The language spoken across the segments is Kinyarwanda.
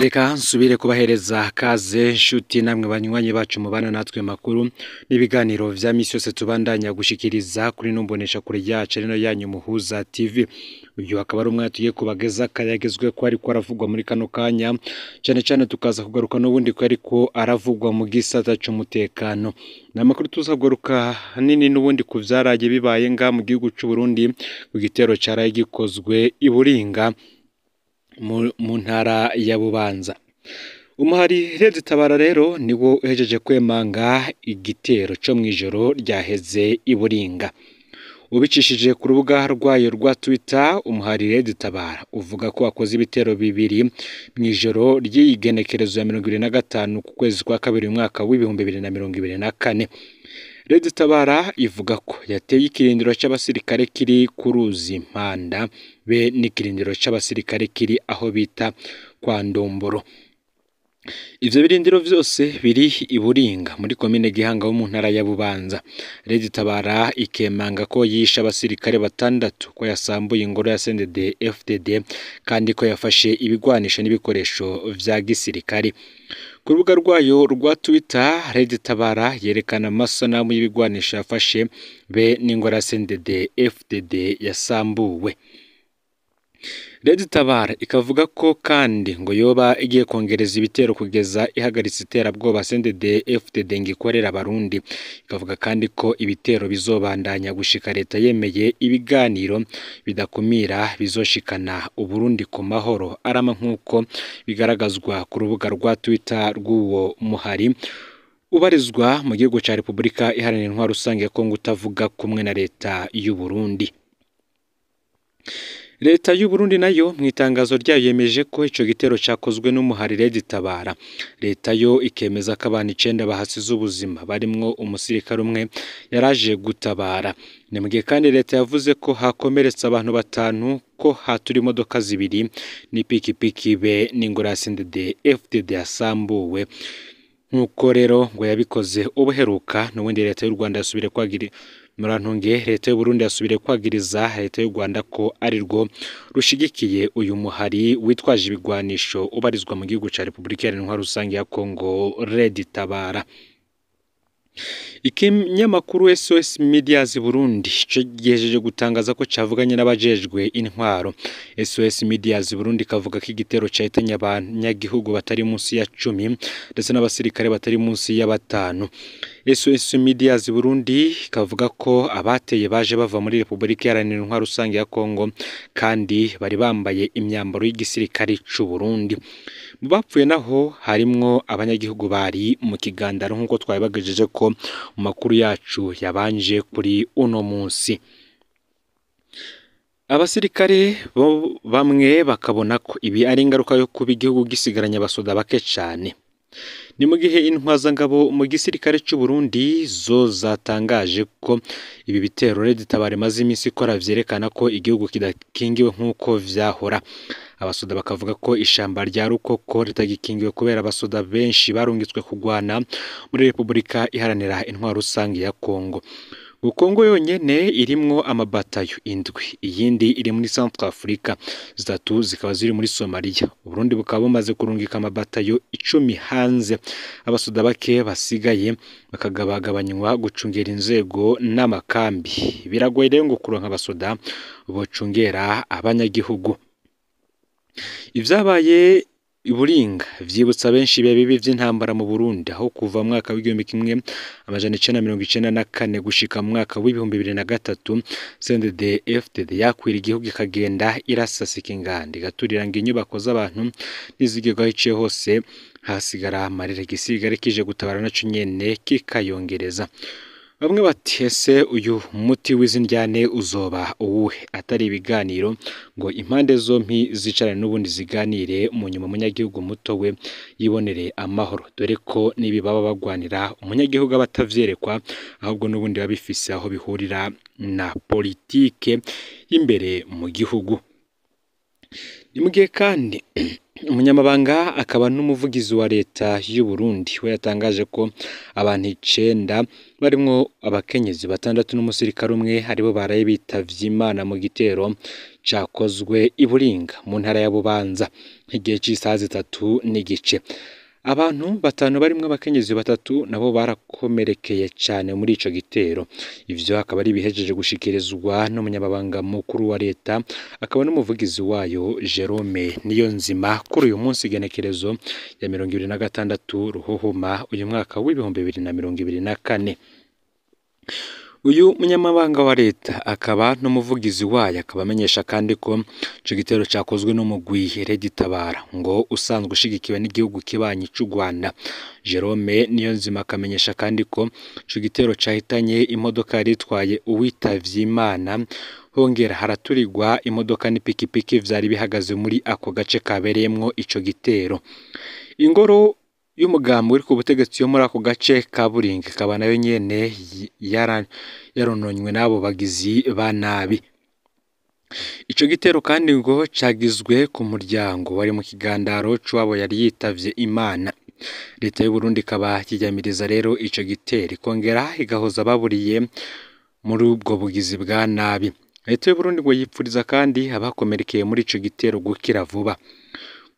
reka nsubire kubahereza kaze nshuti namwe banywanyi bacu mubana natwe makuru n'ibiganiro bya misi yose tubandanya gushikiriza kuri numbonesha kure yacu rino yanyu muhuza TV uyu akaba ari umwanya tugiye kubageza kayagezwe ko ariko aravugwa muri kano kanya cyane cyane tukaza kugaruka n'ubundi ko ariko aravugwa mu gisata cy'umutekano ni amakuru tuzagaruka hanini n'ubundi ku byarage bibaye nga mu gihugu cy'u Burundi ku gitero cyaraye gikozwe i Buringa mu ntara ya bubanza umuhari Tabara rero niwo uhejeje kwemanga igitero cyo mu ijoro ryaheze iburinga buringa ubicishije ku rubuga rwayo rwa twita umuhari Tabara uvuga ko wakoze ibitero bibiri mu ijoro ry'iyi genekerezo ya mirongo irindwi na gatanu ku kwezi kwa kabiri umwaka w'ibihumbi bibiri na mirongo ibiri na kane Red Tabara ivuga ko yateye ikirindiro cy'abasirikare kiri ku ruzi mpanda be n'ikirindiro cy'abasirikare kiri aho bita kwa ndomboro ibyo birindiro byose biri iburinga muri komine gihanga ho mu ntara ya bubanza leta Tabara ikemanga ko yishe abasirikare batandatu ko yasambuye ingoro ya sendede fdd kandi ko yafashe ibigwanisho n'ibikoresho bya gisirikare ku rubuga rwayo rwa twitter rege tabara yerekana amasanamu y'ibigwanisha yafashe be n'ingorasendede fdd yasambuwe Radiyo ikavuga ko kandi ngo yoba igiye kongereza ibitero kugeza ihagaritse iterabwoba CNDD-FDD ngo ikorera abarundi ikavuga kandi ko ibitero bizobandanya gushika leta yemeye ibiganiro bidakumira bizoshikana uburundi ku mahoro arama nk'uko bigaragazwa ku rubuga rwa twitter rw'uwo muhari ubarizwa mu gihugu cya repubulika iharanira intwaro rusange ya kongo utavuga kumwe na leta y’u Burundi leta y'u Burundi nayo mu itangazo ryayo yemeje ko icyo gitero cyakozwe n'umuharire gitabara leta yo ikemeza ko abantu icenda bahasize ubuzima barimwo umusirikare umwe yaraje gutabara ni kandi leta yavuze ko hakomeretse abantu batanu ko haturi imodoka zibiri n'ipikipiki be n'ingurasindede FDD yasambuwe nk'uko rero ngo yabikoze ubuheruka n'ubundi leta y'u Rwanda yasubire kwagira murantunge leta y'uburundi yasubiriye kwagiriza leta y'u rwanda ko ari rwo rushigikiye uyu muhari witwaje ibigwanisho ubarizwa mu gihugu cya repubulika ya intwaro rusange ya kongo redi tabara Ikinyamakuru SOS Medias Burundi kigejeje gutangaza ko cavuganye n'abajejwe intwaro. SOS Medias Burundi kavuga ko igitero cahitanye abanyagihugu batari munsi ya cumi ndetse n'abasirikare batari munsi ya batanu. SOS Medias Burundi kavuga ko abateye baje bava muri Repubulika Iharanira Intwaro Rusange ya Kongo kandi bari bambaye imyambaro y'igisirikare cy’u Burundi. mu bapfuye naho harimwo abanyagihugu bari mu kigandaro nk'uko twabibagejeje ko mu makuru yacu yabanje kuri uno munsi abasirikare bo bamwe bakabona ko ibi ari ingaruka yo kuba igihugu gisigaranye abasoda bake cyane ni mu gihe intwazangabo mu gisirikare cy'u Burundi zo zatangaje ko ibi bitero Red Tabara imaze iminsi ikora byerekana ko igihugu kidakingiwe nk'uko vyahora abasoda bakavuga ko ishyamba rya rukoko ritagikingiwe kubera abasoda benshi barungitswe kugwana muri repubulika iharanira intwaro rusange ya kongo Ukongo yonyine irimo amabatayo indwi iyindi iri muri Centre Africa zitatu zikaba ziri muri Somalia Burundi bukaba bumaze kurungika amabatayo icumi hanze abasoda bake basigaye bakagabagabanywa gucungera inzego n'amakambi biragoye rero ngo kuronka abasoda bocungera abanyagihugu Ibyabaye iburinga Buringa byibutsa benshi ibihe bibi by'intambara mu Burundi aho kuva mwaka w'igihumbi kimwe amajana icenda mirongo icenda na kane gushika mwaka w'ibihumbi bibiri na gatatu CNDD-FDD yakwira igihugu ikagenda irasasa ikinganda igaturiranga inyubako z'abantu n'izigirwa iciye hose hasigara amarira igisigare kije gutabara naco nyene kikayongereza bamwe batese uyu muti w'izindyane uzoba uwuhe atari ibiganiro ngo impande zombi zicarane n'ubundi ziganire mu nyuma umunyagihugu muto we yibonere amahoro dore ko n'ibi baba bagwanira umunyagihugu aba atavyerekwa ahubwo n'ubundi biba aho bihurira na politike y'imbere mu gihugu ni mu gihe kandi umunyamabanga akaba n'umuvugizi wa leta y'u Burundi we yatangaje ko abantu icenda barimwo abakenyezi batandatu n'umusirikare umwe aribo baraye bitavye imana mu gitero cakozwe i Buringa mu ntara ya Bubanza nk'igihe c'isaha zitatu n'igice abantu batanu barimo abakenyezi batatu nabo barakomerekeye cyane muri icyo gitero ibyo akaba ari ibihejeje gushikirizwa n'umunyamabanga mukuru wa leta akaba n'umuvugizi wayo Jerome niyo nzima kuri uyu munsi igenekerezo ya mirongo ibiri na gatandatu ruhuhuma uyu mwaka w'ibihumbi bibiri na mirongo ibiri na kane uyu munyamabanga wa leta akaba n'umuvugizi wayo akaba amenyesha kandi ko icyo gitero cyakozwe n'umugwi gitabara ngo usanzwe ushyigikiwe n'igihugu kibanyi cy'u Rwanda Jerome Niyonzima akamenyesha kandi ko icyo gitero cyahitanye imodoka yari itwaye uwitavye hongera haraturigwa imodoka n'ipikipiki byari bihagaze muri ako gace kabereyemwo icyo gitero ingoro y'umugambi uri ku butegetsi yo muri ako gace ka buringa ikaba nayo nyine yarononywe n'abo bagizi ba nabi icyo gitero kandi ngo cyagizwe ku muryango wari mu kigandaro cy'uwabo yari yitabye imana leta y'u Burundi ikaba kijyamiriza rero icyo gitero ikongera igahoza ababuriye muri ubwo bugizi bwa nabi leta y'u Burundi ngo yipfuriza kandi abakomerekeye muri icyo gitero gukira vuba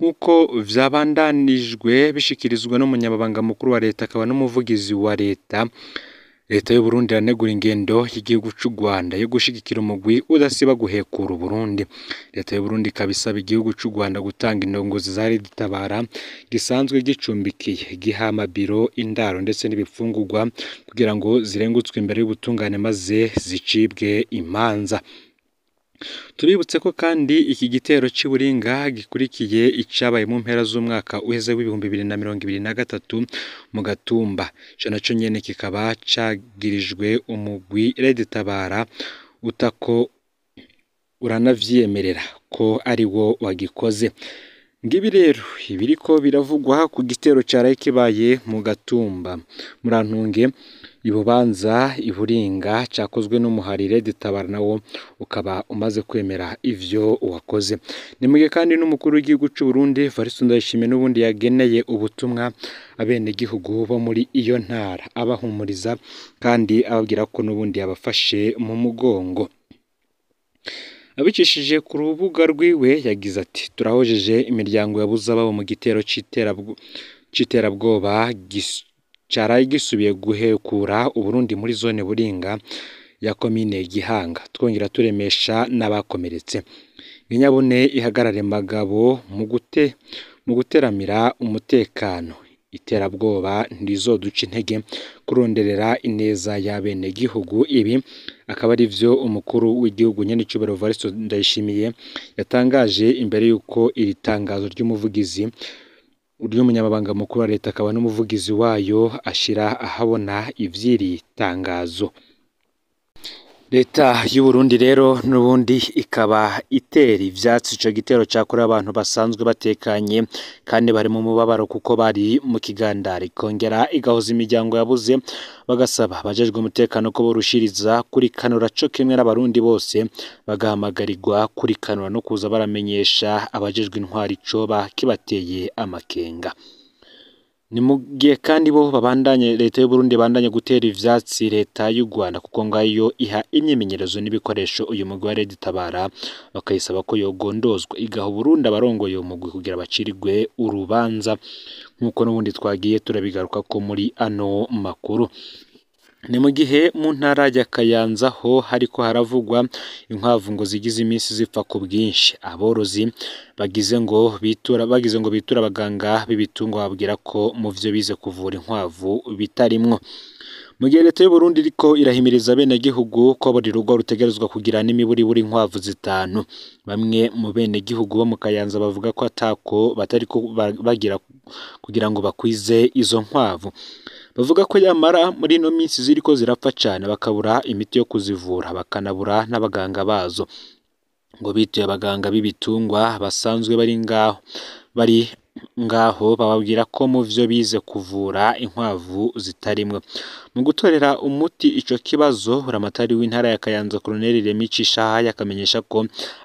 nk'uko byabandanijwe bishyikirizwa n'umunyamabanga mukuru wa leta akaba n'umuvugizi wa leta, leta y'u Burundi iranegura ingendo y'igihugu cy'u Rwanda yo gushyigikira umugwi udasiba guhekura Burundi, leta y'u Burundi ikaba isaba igihugu cy'u Rwanda gutanga indongozi za reditabara gisanzwe gicumbikiye, giha amabiro, indaro ndetse n’ibifungugwa kugira ngo zirengutswe imbere y'ubutungane maze zicibwe imanza. tubibutse ko kandi iki gitero cy'i Buringa gikurikiye icyabaye mu mpera z'umwaka uheze w'ibihumbi bibiri na mirongo ibiri na gatatu mu gatumba icyo nacyo nyine kikaba cyagirijwe umugwi Tabara utako uranavyemerera ko ari wo wagikoze ngibi rero ibiriko biravugwa ku gitero cyaraye kibaye mu gatumba murantunge ibubanza iburinga cyakozwe n'umuharire dutabara nawo ukaba umaze kwemera ivyo wakoze nimuge kandi n'umukuru w'igihugu cy'u Burundi Varisi Ndayishimiye n'ubundi yageneye ubutumwa abenegihugu bo muri iyo ntara abahumuriza kandi ababwira ko n'ubundi yabafashe mu mugongo abicishije ku rubuga rwiwe yagize ati turahojeje imiryango yabuze ababo mu gitero cy'iterabwoba cyaraye gisubiye guhekura uburundi muri zone buringa ya komine gihanga twongera turemesha n'abakomeretse inyabune ihagarare magabo mu gute mu guteramira umutekano iterabwoba ntirizoduca intege kuronderera ineza y'abene gihugu ibi akaba ari byo umukuru w'igihugu nyenicubero Varisto Ndayishimiye yatangaje imbere y'uko iri tangazo ry'umuvugizi uburyo umunyamabanga mukuru wa leta akaba n'umuvugizi wayo ashyira ahabona iby'iri tangazo. leta y’u Burundi rero n'ubundi ikaba iteri ivyatsi ico gitero cakorewe abantu basanzwe batekanye kandi bari mu mubabaro kuko bari mu kigandari kongera igahoza imiryango yabuze bagasaba abajejwe umutekano ko borushiriza kanura co kimwe n'abarundi bose bagahamagarirwa kurikanura no kuza baramenyesha abajejwe intwari icoba kibateye amakenga ni mu gihe kandi bo babandanye leta y’u Burundi bandanye gutera ivyatsi leta y'u rwanda kuko ngayo iha imyimenyerezo n'ibikoresho uyu mugwi wa itabara bakayisaba ko yogondozwa igaha uburundi abarongoye uwo mugwi kugira bacirwe urubanza nk'uko n'ubundi twagiye turabigaruka ko muri ano makuru Ni mu gihe mu ntara ya Kayanza ho hariko haravugwa inkwavu ngo zigize iminsi zipfa ku bwinshi aborozi bagize ngo bitura bagize ngo bitura abaganga b’ibitungo babwira ko mu byo bize kuvura inkwavu bitarimwo mu gihe leta Burundi iriko irahimiriza bene gihugu ko buri rugo rutegerezwa kugira buri inkwavu zitanu bamwe mu bene gihugu bo mu Kayanza bavuga ko atako batari bagira kugira ngo bakwize izo nkwavu bavuga ko nyamara muri ino minsi ziri ko zirapfa cyane bakabura imiti yo kuzivura bakanabura n'abaganga bazo ngo bituye abaganga b'ibitungwa basanzwe bari ngaho bari ngaho bababwira ko mu byo bize kuvura inkwavu zitarimwe mu gutorera umuti icyo kibazo buramatari w'intara ya kayanza koroneri remici shahaya akamenyesha ko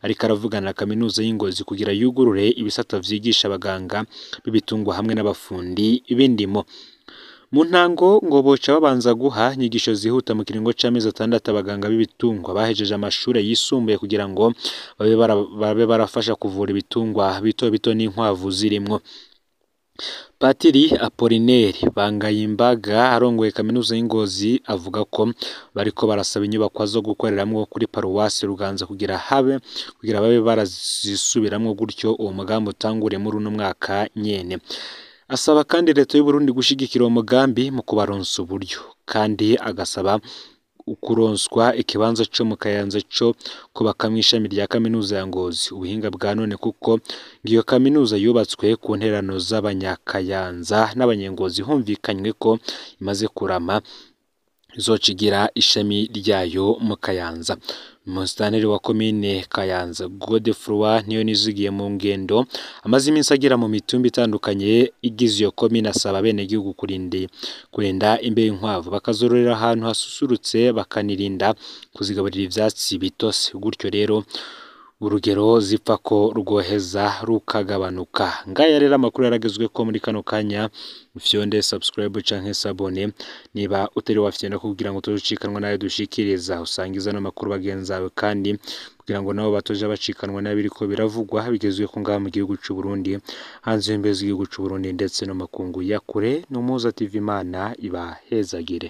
ariko aravugana na kaminuza y'ingozi kugira yugurure ibisata byigisha abaganga b'ibitungwa hamwe n'abafundi b'indimo mu ntango ngo boca babanza guha inyigisho zihuta mu kiringo cy'amezi atandatu abaganga b'ibitungwa bahejeje amashuri yisumbuye kugira ngo babe barafasha kuvura ibitungwa bito bito n'inkwavu zirimo patiri apolineri bangayimbaga arongoye kaminuza y'ingozi avuga ko bariko barasaba inyubakwa zo gukoreramo kuri paruwasi ruganza kugira habe kugira babe barazisubiramo gutyo uwo mugambi utangure muri uno mwaka nyene Asaba kandi leta y'u Burundi gushyigikira uwo mugambi mu kubaronsa uburyo kandi agasaba kuronswa ikibanza cyo mu Kayanza kubaka mu ishami rya kaminuza ya Ngozi ubuhinga bwa none kuko iyo kaminuza yubatswe ku nterano z'abanyakayanza n'abanyengozi humvikanywe ko imaze kurama izocigira ishami ryayo mu Kayanza Umusitanteri wa komine Kayanza Godefroid Ntiyonizigiye mu ngendo amaze iminsi agera mu mitumba itandukanye igize iyo komine asaba bene abenegihugu kurinda imbeho inkwavu bakazororera ahantu hasusurutse bakanirinda kuzigaburira ibyatsi bitose gutyo rero urugero zipfa ko rwoheza rukagabanuka ngaya rero amakuru yaragezwe ko muri kano kanya ufyonde subscribe canke sabone niba utari wafite kugira ngo tuzicikanwa nayo dushikiriza usangiza n'amakuru bagenzi bawe kandi kugira ngo nabo batoje bacikanwa n'abiri ko biravugwa bigezwe ko ngaha mu gihugu cy'u Burundi hanze y'imbe z'igihugu cy'u Burundi ndetse no makungu ya kure no muza TV Imana ibahezagire